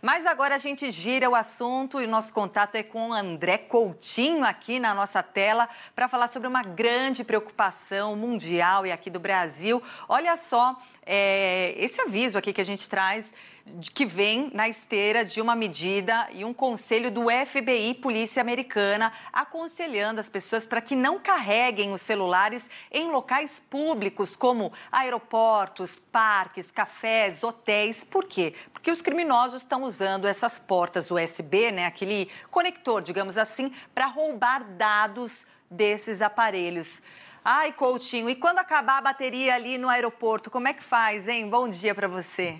Mas agora a gente gira o assunto e o nosso contato é com o André Coutinho aqui na nossa tela para falar sobre uma grande preocupação mundial e aqui do Brasil. Olha só é, esse aviso aqui que a gente traz que vem na esteira de uma medida e um conselho do FBI Polícia Americana aconselhando as pessoas para que não carreguem os celulares em locais públicos como aeroportos, parques, cafés, hotéis. Por quê? Porque os criminosos estão usando essas portas USB, né, aquele conector, digamos assim, para roubar dados desses aparelhos. Ai, Coutinho, e quando acabar a bateria ali no aeroporto, como é que faz, hein? Bom dia para você.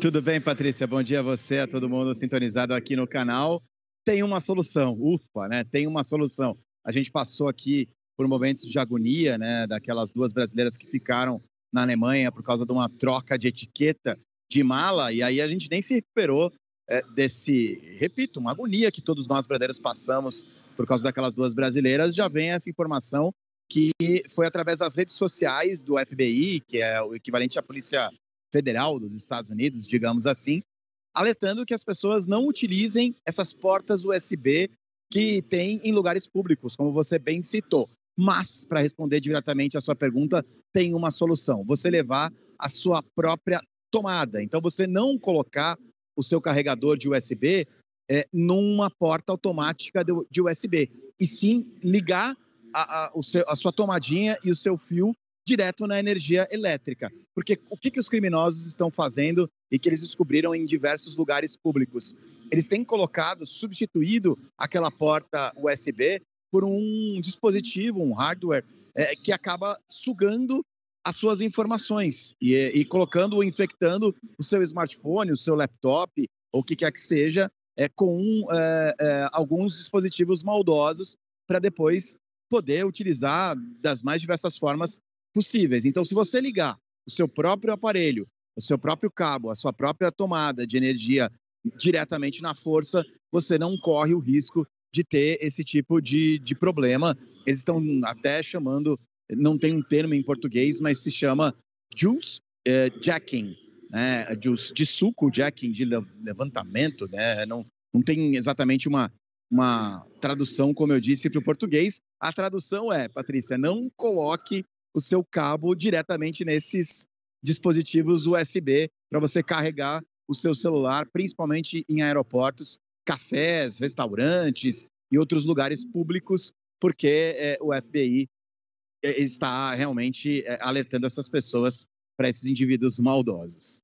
Tudo bem, Patrícia? Bom dia a você, a todo mundo sintonizado aqui no canal. Tem uma solução, ufa, né? Tem uma solução. A gente passou aqui por momentos de agonia, né? Daquelas duas brasileiras que ficaram na Alemanha por causa de uma troca de etiqueta de mala, e aí a gente nem se recuperou é, desse, repito, uma agonia que todos nós brasileiros passamos por causa daquelas duas brasileiras. Já vem essa informação que foi através das redes sociais do FBI, que é o equivalente à polícia Federal dos Estados Unidos, digamos assim, alertando que as pessoas não utilizem essas portas USB que tem em lugares públicos, como você bem citou. Mas, para responder diretamente à sua pergunta, tem uma solução: você levar a sua própria tomada. Então, você não colocar o seu carregador de USB é, numa porta automática de, USB, e sim ligar a, a, seu, a sua tomadinha e o seu fio direto na energia elétrica. Porque o que, que os criminosos estão fazendo e que eles descobriram em diversos lugares públicos? Eles têm colocado, substituído aquela porta USB por um dispositivo, um hardware, é, que acaba sugando as suas informações e, e colocando ou infectando o seu smartphone, o seu laptop, ou o que quer que seja, é, com é, é, alguns dispositivos maldosos para depois poder utilizar das mais diversas formas possíveis. Então, se você ligar o seu próprio aparelho, o seu próprio cabo, a sua própria tomada de energia diretamente na força, você não corre o risco de ter esse tipo de, de problema. Eles estão até chamando, não tem um termo em português, mas se chama juice eh, jacking, né? juice de suco jacking, de levantamento, né? Não, não tem exatamente uma, uma tradução, como eu disse, para o português. A tradução é, Patrícia, não coloque o seu cabo diretamente nesses dispositivos USB para você carregar o seu celular, principalmente em aeroportos, cafés, restaurantes e outros lugares públicos, porque é, o FBI eh, está realmente eh, alertando essas pessoas para esses indivíduos maldosos.